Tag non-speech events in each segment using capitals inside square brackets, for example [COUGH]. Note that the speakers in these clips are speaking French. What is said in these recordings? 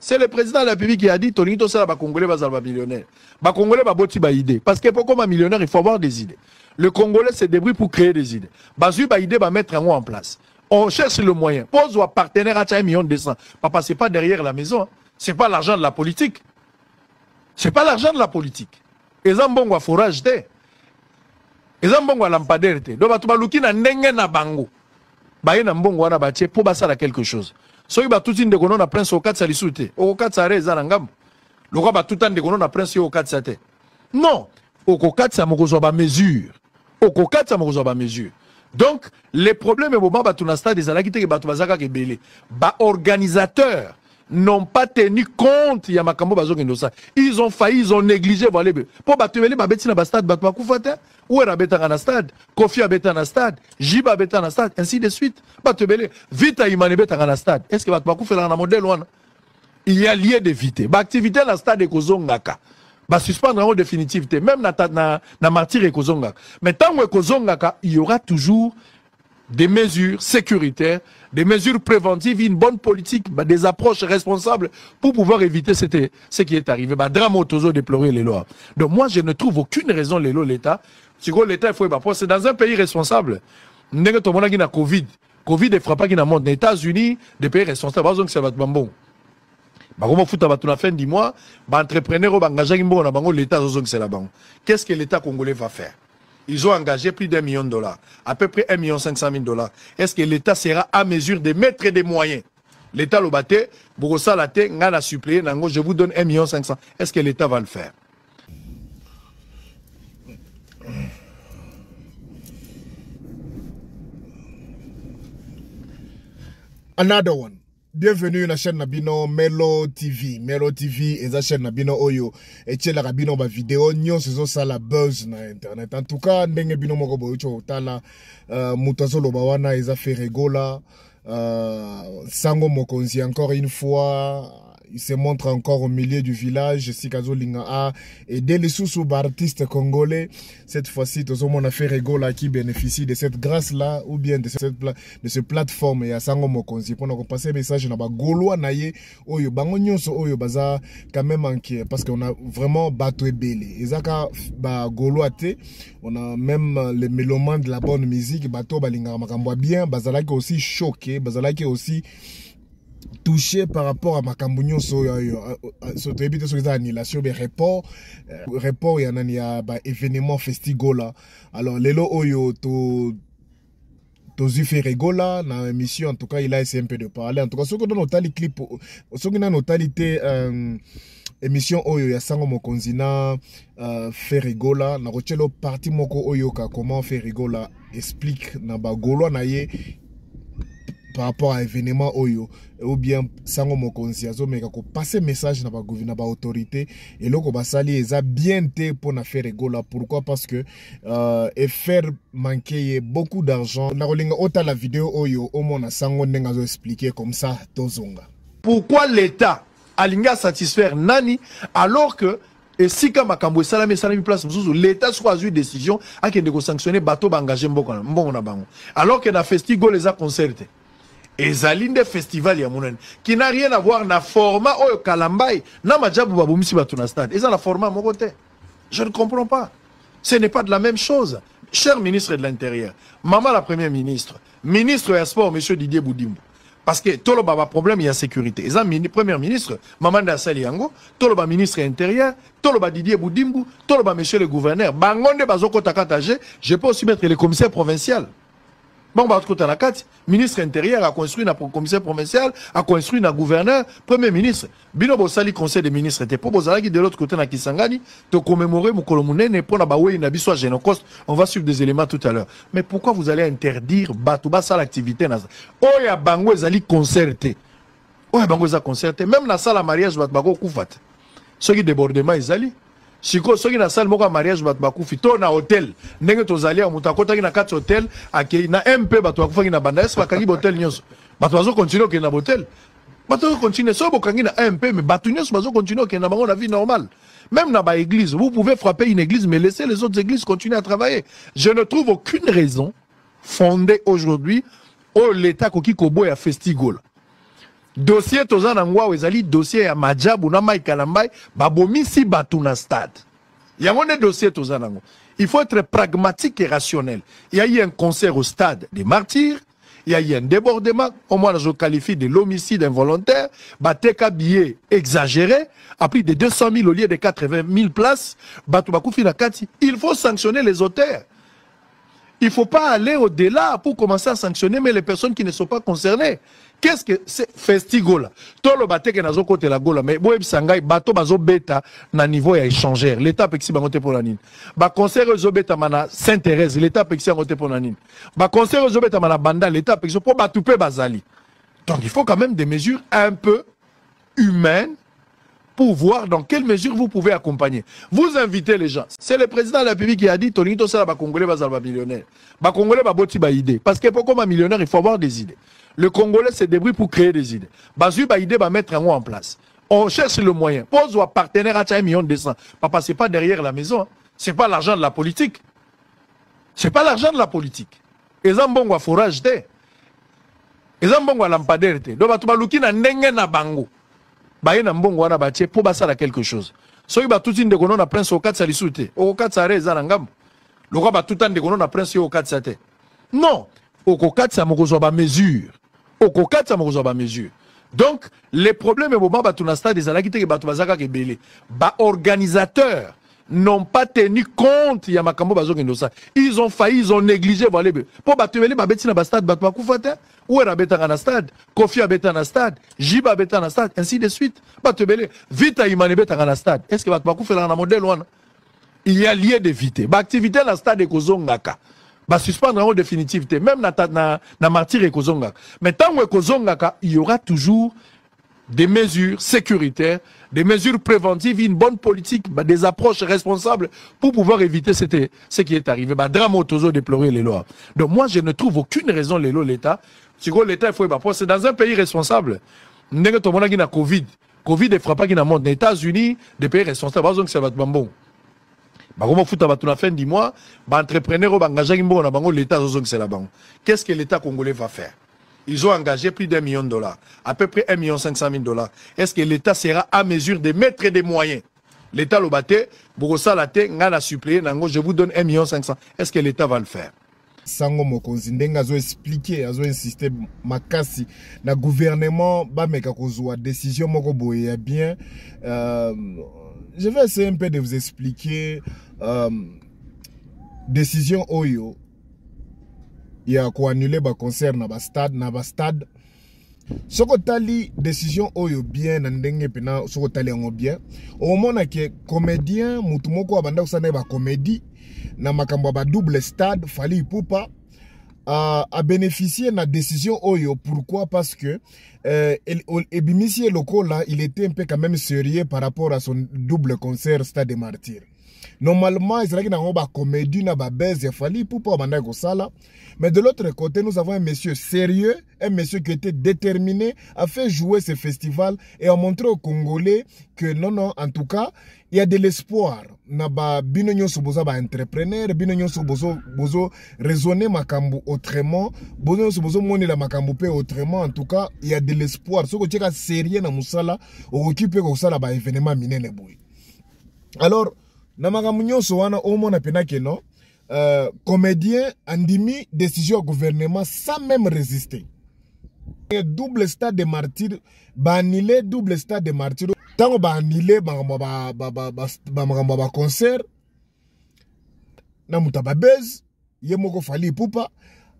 C'est le président de la République qui a dit Tony Tosala, va Congolais, bah, va millionnaire. Congolais, bah, boti, ba idée. Parce que pour qu'on millionnaire, il faut avoir des idées. Le Congolais se débrouille pour créer des idées. Bah, ba idée, va mettre un mot en place. On cherche le moyen. Pose ou partenaire à 1 million de cents. Papa, n'est pas derrière la maison. Ce hein. C'est pas l'argent de la politique. C'est pas l'argent de la politique. Ils ont bon, forage, Ils ont bon, lampadaire, Ils Donc, bah, tu na ndenge na bango. Ba ils ont bon, ba bah, pour la quelque chose. soki batuti ndeko no na prince okatisa lisusu te okokatisa re eza na ngambo lokwa batuta ndeko no na prince yo okatisa te non okokatisa mokozwa bamesure okokatisa mokozwa bamesure donc le problème eboma bato na stade ezalaki teke bato baza kaka ebele baorganisateur n'ont pas tenu compte ya makambo bazokende osala ils ont failli ils ont négligé voile mpo bato ebele babeti na battre bato bakufa te wer abetaka na stade kofi abeta na stade jiba abeta na stade ainsi de suite battre ebele vite ayimana ebetaka na stade que bato bakufelaka na modele loin il y a lieu d'éviter baactivité na stade kozongaka basuspendre en définitive te même na, na, na martyre kozongaka mais tant que kozongaka il y aura toujours des mesures sécuritaires, des mesures préventives, une bonne politique, bah, des approches responsables pour pouvoir éviter cette, ce qui est arrivé. Bah, drame autoso déplorer les lois. Donc moi, je ne trouve aucune raison, les lois, l'État. Si l'État, il faut C'est dans un pays responsable. Nous avons Covid. Covid ne est frappé dans le monde. Les États-Unis, des pays responsables, ça va être bon. bakomafuta bato la fin du mois bah, entrepreneur, baengagaki mbongo na l'État, c'est la banque. qu'est ce que l'état congolais va faire ils ont engagé plus d'un million de dollars, à peu près un million cent mille dollars. Est-ce que l'État sera à mesure de mettre des moyens L'État l'a batté, ça, l'a Ngana supplié, je vous donne un million cent. Est-ce que l'État va le faire Another one bienvenue la chaîne Nabino melo tv melo tv la chaîne la Nabino oyo vidéo. Nous bavideo ça la buzz na internet en tout cas ndenge bino moko euh kotala Euh, moto wana eza Euh, sango mokonzi encore une fois il se montre encore au milieu du village, Sikazo a et dès les sous artistes congolais, cette fois-ci, on a fait rigolo qui bénéficie de cette grâce-là, ou bien de cette, de plateforme, et à Sango Mokonzi, pour nous passer un message, na a Gaulois naye, oyo, bango nyonso, oyo, baza, quand même inquiet, parce qu'on a vraiment bateau et belé. Et zaka, Gaulois on a même les mélomanes de la bonne musique, bateau, balinga, makamboa bien, bazalaki aussi choqué, bazalaki aussi, touché par rapport à ma nyonso oyo so toyebi euh, te euh, euh, soki eza annulation mais report report ya nani ya baévénement festigola alors lelo oyo to tozwi rigola, na l'émission en tout cas il a essayé un peu de parler en tout cas soki nano otali clip soki nano otali te émission oyo ya sango ferigola na uh, ferregola nakotiela parti moko Oyo, comment rigola? explique na bagolo na ye par rapport à l'événement oyo eh, ou bien conscience mais qu'on passe un message na autorité et loko basali eza bien pour nous faire egola pourquoi parce que euh, et faire manquer beaucoup d'argent na kolinga la vidéo oyo omona sango ndenge expliquer comme ça tozonga pourquoi l'état alingi satisfaire nani alors que si esika makambo esalami une place mosusu l'état soko une décision akende kosanctionne bato bon on na bango alors que na festival les a concerté et zalinde festival festivals qui n'a rien à voir na format oyo kalambai na majabu babomisi bato na stade eza na format moko te je ne comprends pas ce n'est pas de la même chose cher ministre de l'intérieur Maman la première ministre ministre des sport monsieur didier boudimbo parce que tout le problème il y a sécurité eza mini, premier ministre mama tout monde monde toloba ministre monde intérieur toloba didier boudimbu toloba monsieur le gouverneur bangonde un M. le gouverneur, je peux aussi mettre le commissaire provincial Bon, bah, côté la ministre intérieur a construit un commissaire provincial, a construit un gouverneur, premier ministre. Bino conseil des ministres, était pour Bozalaki de l'autre côté, na Kisangani, te commémorer Moukolomounen, pour la Baoué, Nabiso à Génocoste. On va suivre des éléments tout à l'heure. Mais pourquoi vous allez interdire Batouba, ça l'activité, Où Oya oh, Bango, Zali concerté. Oya oh, Bango, Zali concerté. Même la salle à mariage, Batbago, Koufat. Ce qui débordement, Zali. Si soki na sale moko ya mariage bato bakufi to na hotel ndenge tozali ya moto akotaki na kati hotel akei na MP, mpe bato bakufaki na banda ese bakangi bahotel nyonso bato bazokontinue okende na botel bato bazokontinue soki bokangi na MP, mpe me bato nyonso bazokontinue okende na bango na vie normale même na ba église. Vous pouvez frapper une église, mais laisser les autres églises continuer à travailler. Je ne trouve aucune raison fondée aujourd'hui au l'État Kokikobo kobo à Festigol dossier dossier na dossier il faut être pragmatique et rationnel il y a eu un concert au stade des martyrs il y a eu un débordement au moins je qualifie de l'homicide involontaire bateka billet exagéré à plus de 200 000 au lieu de 80 000 places il faut sanctionner les auteurs il faut pas aller au-delà pour commencer à sanctionner mais les personnes qui ne sont pas concernées qu'est-ce que c'est le Tout dans toloba côté de la gola mais qui ngai bato bazobeta na niveau ya échangeur l'état peut bango te mpona nini conseil oyo ezobetama saint thérèse l'état apekisi yango te mpona conseil baconcert bah, mana à la bah, banda l'état apekisi mpo à la bazali donc il faut quand même des mesures un peu humaines pour voir dans quelle mesure vous pouvez accompagner. Vous invitez les gens. C'est le président de la République qui a dit Tony Tosala, bah, Congolais, être bah, millionnaire. Bah, Congolais, va boti, va idée. Parce que pour qu'on millionnaire, il faut avoir des idées. Le Congolais se débrouille pour créer des idées. Basu, bah, idée, va bah, mettre un en place. On cherche le moyen. Pose ou partenaire à ah, un million de Papa, n'est pas derrière la maison. Hein. C'est pas l'argent de la politique. C'est pas l'argent de la politique. Ils ont bon forage de. Ils ont bon lampadaire de. Donc, tu vas louer na n'engue na bango. Bah, ils ont bon wana bâti pour basser quelque chose. Soki ba tout inde kono na prince au 4 salisu te. Au 4 sare za ngambo. Lokwa ba tout inde kono na prince au 4 sate. Non. Au 4 sa mokozwa ba mesure okokatisa mokozwa bamesure donc le problème eboma bato na stade ezalaki teke bato bazalaka ebele baorganisateur n'ont pas tenu compte ya makambo bazokende osala ils ont failli ils ont négligé voilà po bato ebele babeti na bastade bato bakufa te wer abetaka na stade kofi abeta na stade jiba abeta na stade ainsi de suite bato ebele vite ayimana ebetaka na stade est ce que bato bakufelaka na modele wana il y a lieu d'éviter baactivité na stade ekozongaka va bah, suspendre en définitivité. Même na, na, na martyr kozonga. Mais tant que il y aura toujours des mesures sécuritaires, des mesures préventives, une bonne politique, bah, des approches responsables pour pouvoir éviter ce qui est arrivé. Bah, drame autoso déplorer les lois. Donc moi, je ne trouve aucune raison, les lois, l'État. l'État, il faut C'est dans un pays responsable. N'est-ce pas, Covid. Covid est frappé dans le monde. Les États-Unis, des pays responsables, bah, être bon bakomafuta bato na fin du mois baentrepreneur oyo baengagaki mbongo na bango l'état c'est la banque. qu'est ce que l'état congolais va faire ils ont engagé plus d'un million de dollars à peu près 1 million 500 000 dollars est ce que l'état sera à mesure de mettre des moyens l'état loba te bokosala te ngai la supplie nango je vous donne 1 million 500 est ce que l'état va le faire sango mokonzi expliquer azo insister makasi na gouvernement bameka kozwa décision moko boye bien euh, je vais essayer un peu de vous expliquer um, euh, decision oyo ya koannule baconcert na bastade na bastade soki otali décision oyo bien na ndenge mpena soki otali yango bien omona ke comédien motu moko abanda kosala na ye bacomédie na makambo ya badouble stade fali ipupa uh, abénéficie na décision oyo pourquoi parce que uh, ebimisi ye lokola il était mpe quand même sérieux par rapport à son double concert stade de martyre Normalement, ezalaki a bacomédie na babese efali pour pas au sala. mais de l'autre côté nous avons un monsieur sérieux un monsieur qui était déterminé à faire jouer ce festival et à montrer aux congolais que non non en tout cas il y a de l'espoir na bino entrepreneur, boza baentrepreneur bino nyonso raisonner makambu autrement bino nyonso bozomonela makambu pe autrement en tout cas il y a de l'espoir soki otiaka sérieux na au okoki mpe événement miné minene boye alors na makambo nyonso omo omona mpena keno uh, comédien andimi décision ya gouvernement sans même résister double stade de martyre banile double stade de martyre ntango baannule makambo ya concert. na moto ya ye moko fali poupa,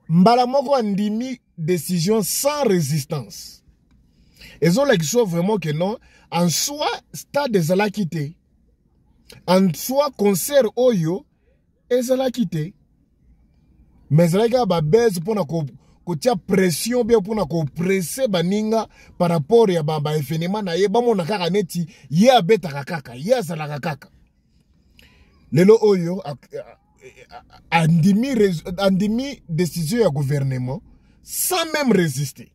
mbala moko andimi décision sans résistance ezolakiswa vraiment que non en soi stade de te en soi concert oyo Mais te me baise kaka ko ko, kotia pression na ko presser baninga par rapport ya événement. na ye mona kaka neti ye abetaka kaka ye azalaka kaka lelo oyo andimi, andimi décision ya gouvernement sans même résister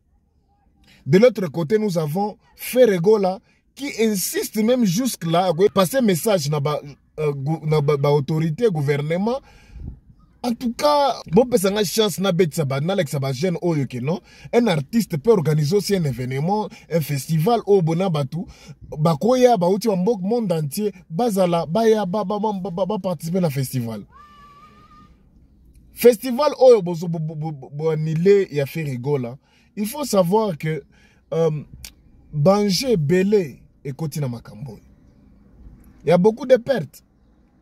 de l'autre côté nous avons fait Ferregola qui insiste même jusque-là, passer message à l'autorité, au gouvernement, en tout cas, bon, ben, a chance na bet sabana avec sabajene oyo oh, non. Un artiste peut organiser aussi un événement, un festival au oh, bonabatu. y'a, ba tout monde entier bazala bah ba ba bah bah participer na festival. Festival oyo oh, bozo bo anile ya fait là hein. Il faut savoir que euh, Bangé Belé ekoti na makamboni il y a beaucoup de pertes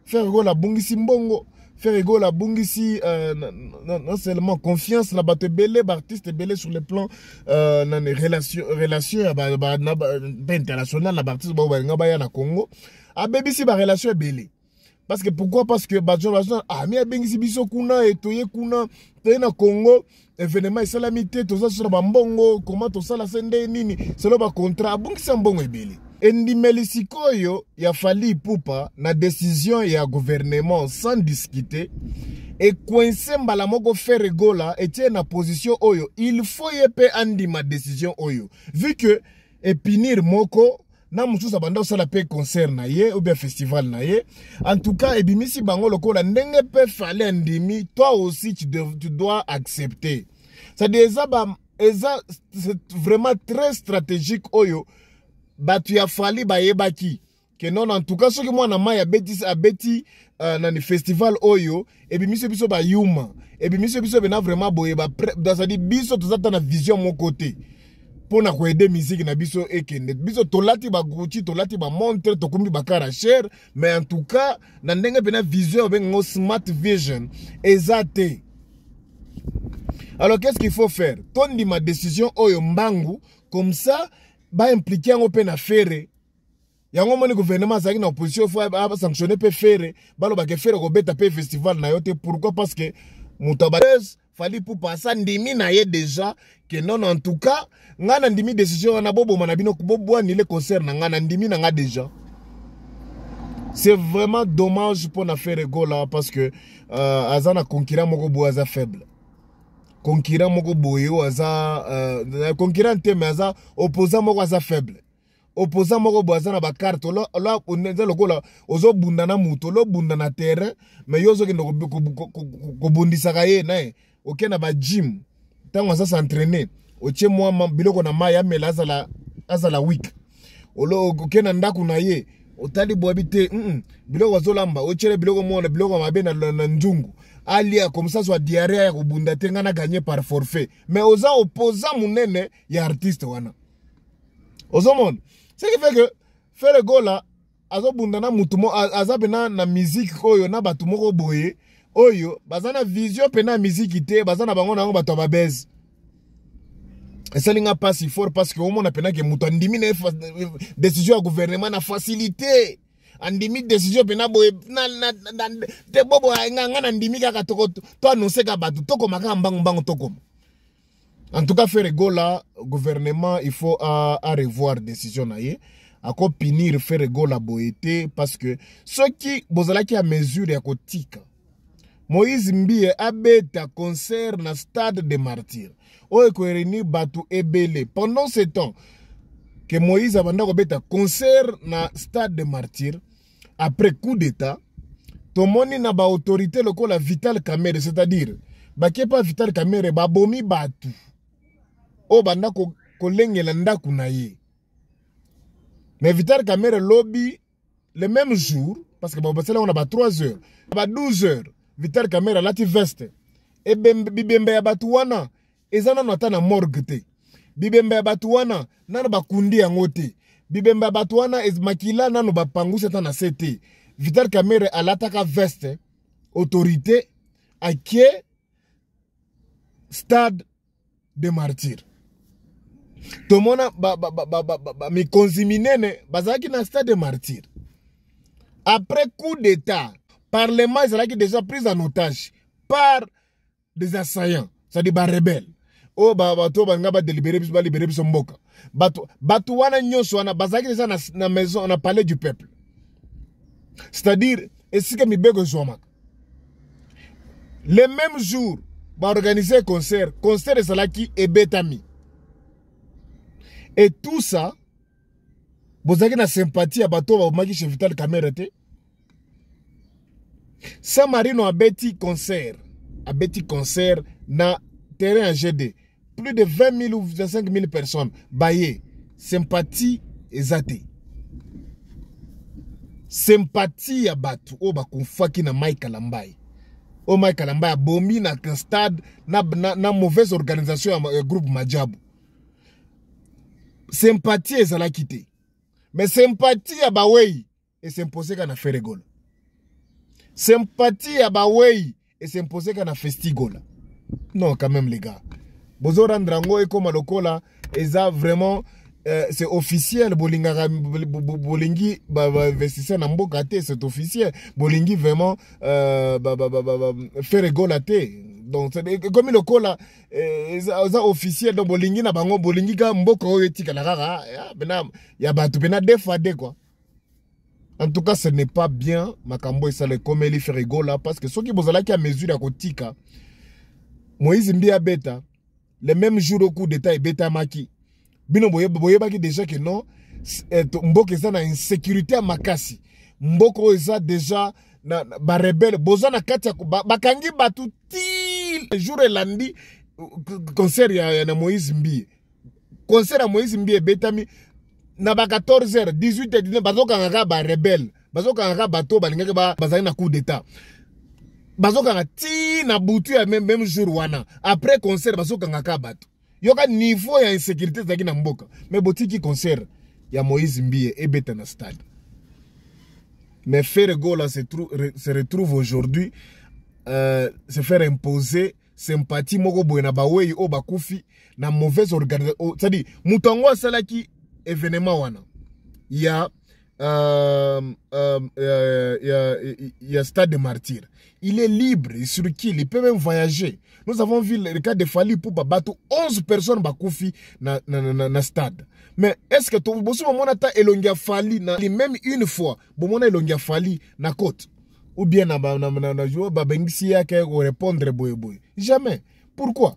faire la bungisi mbongo faire la bungisi non, euh, non, seulement confiance la batte belé artiste belé sur le plan euh, dans les relations relations ba, international la artiste ba ba na Congo a baby si ba relation belé parce que pourquoi parce que la bajon ah mi abengisi biso kuna etoye kuna toye na Congo événement esalami te toza sur ba mbongo comment la sende nini selo ba contrat abungisa mbongo ebelé endimeli sikoyo ya fali pupa na decision ya gouvernement sans discuter Et coincé mbala moko fere gola etie na position oyo il faut ye andima decision oyo vu que epinir moko na mosusu abanda kosala mpe concert na ye bien festival na ye en tout cas ebimisi bango lokola ndenge pe fali andimi toi aussi tu, tu dois accepter cestadire eza, c'est vraiment très stratégique oyo bato ya fali yebaki ke non en tout cas moi mwana maya à abeti uh, nani festival oyo ebimisi biso bien ebimisi biso bena vraiment boye bazali biso toza ta na vision moko te pour na koaide musique na biso ekende biso tolati to tolati ba tokumbi bakarachere mais en tout cas na ndenge bena vision obengango smart vision exacte. te alors qu'est ce qu'il faut faire ma décision oyo mbangu comme ça baimplike yango mpe na fere yango omoni gouvernement azalaki na opposition fo asanctionne mpe fere faire ko beta pe festival na yote pourquoi parce que moto fallait pour passer ndimi na ye deja non en tout cas nga na ndimi décision wana boboma na bino bobo concert na ngai na ndimi na déjà, deja c'est vraiment dommage pour na fere gola parce que euh, aza na concurrent moko faible concurrent moko boye oyo aza uh, concurrent te me aza opposant moko aza faible opposant moko boye aza na bakarte eza lokola ozobunda na motu olobunda na terrain me yo ozokende kobundisaka ye naye oke na bagym ntango aza s'entraîne otie mwa biloko na mai amela azala, azala wik oke na ndako na ye otali bwabi te mm -mm. biloko azolamba otiele biloko moko na biloko mabe na nzungu alia akomisazwa diarea ya kobunda te ngai naganye par forfait mais oza opoza monene ya artiste wana ozomona seki feke fere gola azobunda na mutu mo aza pena na miziki oyo na bato moko boye oyo baza na vision pena ya miziki te baza na bango na yango bato ya babeze esalinga mpasi fort parce ke omona penake moto andimi na eh, eh, décision ya gouvernement na facilité andimi décision mpena boye te boboya nga nga na ndimi kaka toannonse kaka bato tokoma kaka mbangombango tokoma en tout cas faire gola gouvernement il faut revoir décision na ye punir faire gola boye parce que ceux qui bozala qui a mesure ya kotika moïse mbie a abeta concert na stade de martyre oyo ekoreunir bato ebele pendant ce temps que moïse abanda kobeta concert na stade de martyre après coup d'état tomoni na autorité baautorité la vital camere c'est-à-dire bakepa vital camere babomi bato O ba kolengela ko ndako na ye mais vital camere lobi le même jour parce que on a ba 3 heures ba 12 heures vital camere lati veste e bibembe ya bato wana eza nano na morgue te bibembe ya bato wana ba bakundi ya ngote bibemba bato wana makila nano bapangusha tana na se te vital à alataka veste autorité akie stade de ba tomona mikonzi minene bazaki na stade de martyr. après coup d'état parlement est déjà prise en otage par des assaillants c'est-à-dire rebelles oyo oh, bato balinga badelibere biso balibere biso mboka bato wana nyonso wana bazalaki na, maison na palais du peuple c'est-à-dire le même jour baorganize concert concert ezalaki ebetami et tout ça bozalaki na sympathie ya bato oyo chef vital saint te san a abeti concert abeti concert na terrain gd plus de 20 000 ou 25 000 personnes baillées, sympathie et zate. Sympathie ya batu, o bakumfaki na Mike Kalambai. O Mike est dans na stade na, na, mauvaise organisation un groupe Majabu. Sympathie la quitter Mais sympathie ya bawei esemposeka na Feregola. Sympathie ya bawei qu'on a Festigola. Non, quand même les gars bozorendre yango ekoma lokola eza vraiment euh, c'est officiel bolingaka bolingi investisseur na mboka te c'est officiel bolingi vraiment euh, faire egola te donc ekomi lokola eza euh, officiel donc bolingi na bango bolingi ka mboka oyo etikala kaka ya bato mpena defade quoi en tout cas ce n'est pas bien makambo esala ekomeli faire egola parce que soki bozalaki a mesure ya kotika moïse Mbia Beta, le même jour au coup d'état ebetamaki bino boyebaki déjà ke non eh, mboka eza na insécurité ya makasi mboka oyo eza déjà barebele boza na kati ya bakangi bato til jour elandi euh, euh, concert ya na moïse mbie concert ya moïse mbie ebetami na ba 14 heures 18 heures bazokanga kaka barebele bazokanga kaka bato balingaki bazali na coup d'état bazokanga na butu ya même, même jour wana après concert bazokanga nga kabatu yoka niveau ya insécurité ezalaki na mboka mais botiki concert ya moïse mbie ebeta na stade mais faire feregola se, trouve se retrouve aujourd'hui euh, se faire imposer sympathie moko boye na baweyi oyo bakufi na mauvaise organisation dire moto yango asalaki événement wana ya, euh, euh, ya, euh, ya, ya, ya stade de martyre il est libre, il qui il peut même voyager. Nous avons vu le cas de Fali pour Babatu, 11 personnes Dans na, stade. Mais est-ce que tu bosu momona elongia Fali même une fois, bomona elongia Fali na côte ou bien na na na na jouer répondre boy boy. Jamais. Pourquoi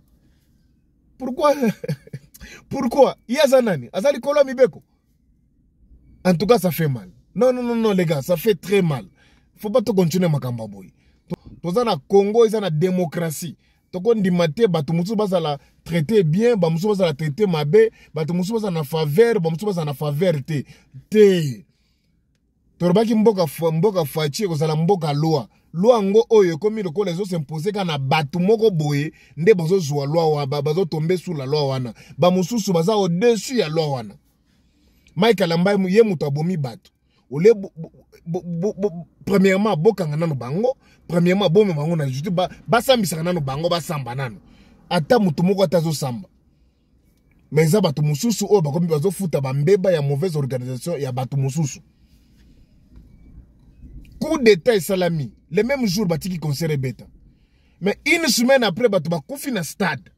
Pourquoi [LAUGHS] Pourquoi Il y Azali kola mibeko. En tout cas, ça fait mal. Non non non non les gars, ça fait très mal. Faut pas te continuer ma boy. toza na congo eza na démocratie tokondima te bato mosusu bazala traité bien bamosusu bazala traité mabe bato mosusu bazala na faveur bamosusu bazala na faveur te te tolobaki mboka, mboka faci ekozala mboka lwa lwa yango oyo ekomi lokola ezosimpose kaka na bato moko boye nde bazozwa lwa wana bazotombe sula lwa wana bamosusu baza odesu ya lwa wana mike alambai ye moto abomi bato ole premièrement bokanga nano bango premièrement bomema bango na jutu basambisaka nano bango basamba nano ata motu moko ata azosamba me eza bato mosusu oyo bakomi bazofuta bambeba ya mauvaise organisation ya bato mosusu coup d'état esalami le même jour batiki concert ebeta mais une semaine après bato bakufi na stade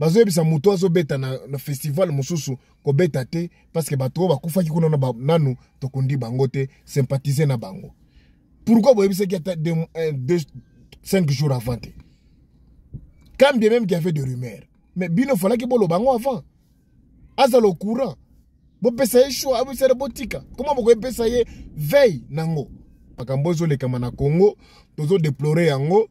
bazoyebisa moto beta na, na festival mosusu beta te que bato oyo bakufaki kuna na nanu tokundi bango te sympathiser na bango pourkui boyebisaki ata 5 jours avant te quand bien même avait de rumeur mais bino ki bolo bango avant azala au courant bopesa ye shwa abisale botika koma bokoyepesa ye veille nango le kama na congo déplorer yango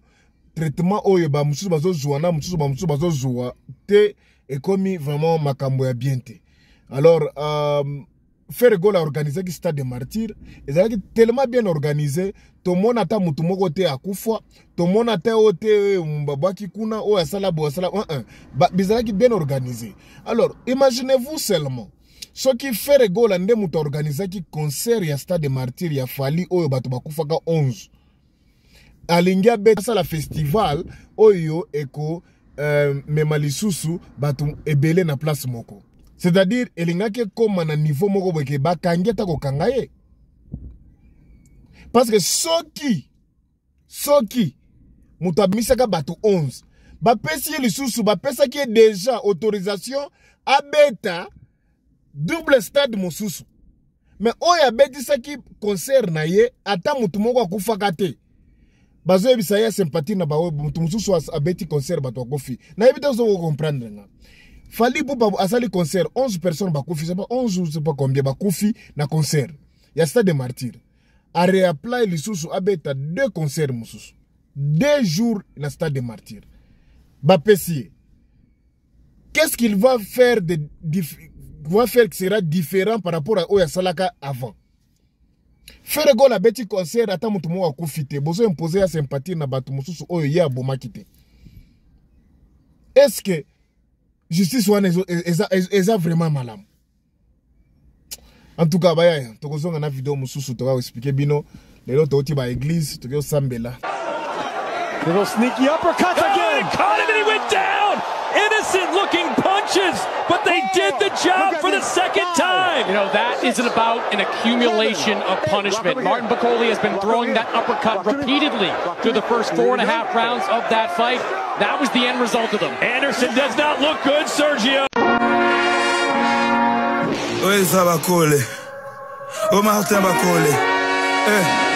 traitement oyo ba mosusu bazozwa na mususu ba mususu mosusu bazozwa te ekomi vraiment makambo ya bien te alors euh, organiser ki stade de martyre ezalaki tellement bien organisé to mona ata mutu moko te akufa mona te oyo te babwaki kuna ya sala bo sala uh -uh. bezalaki bien organisé alors imaginez-vous seulement soki fergola nde moto aorganizaki concert ya stade de martyre ya fali oyo bato bakufaka 11 alingi sala festival oyo eko euh, mema lisusu bato ebele na place moko c'est-à-dire elingaki ekoma na niveau moko boyeke bakangi ata kokanga ye parce que soki soki moto abimisaka bato 11 bapesi ye lisusu bapesaki ye déjà autorisation abeta double stade mosusu me oyo abetisaki concert na ye ata motu moko akufaka te bazoyebisa ye sympathie na baoyo moto mosusu abeti concert bato bakofi nayebi te ozokocomprendre nga fali mpo asali concert 11 personnes c'est pas 11 pas combien bakufi na concert ya stade de martyr areapply lisusu abeta deux concerts, mususu deux jours na stade de martyr ba ye qu'est-ce qu'il va faire de va faire que sera différent par rapport à oyo salaka avant fere gol abeti concert ata motu moko akufi te bozo impose ya sympathie na bato mosusu oyo ye abomaki te estce justice wana e, eza, eza, eza vraiment malamu en tout cas bayaya tokozonga na video mosusu toka koexplike bino lelo touti baeglise toki kosambela Little sneaky uppercut again. Oh, caught him and he went down. Innocent looking punch. but they oh, did the job for the second time. You know, that isn't about an accumulation of punishment. Martin Bacoli has been throwing that uppercut repeatedly through the first four and a half rounds of that fight. That was the end result of them. Anderson does not look good, Sergio. Oi, Sabacole. Ô Martin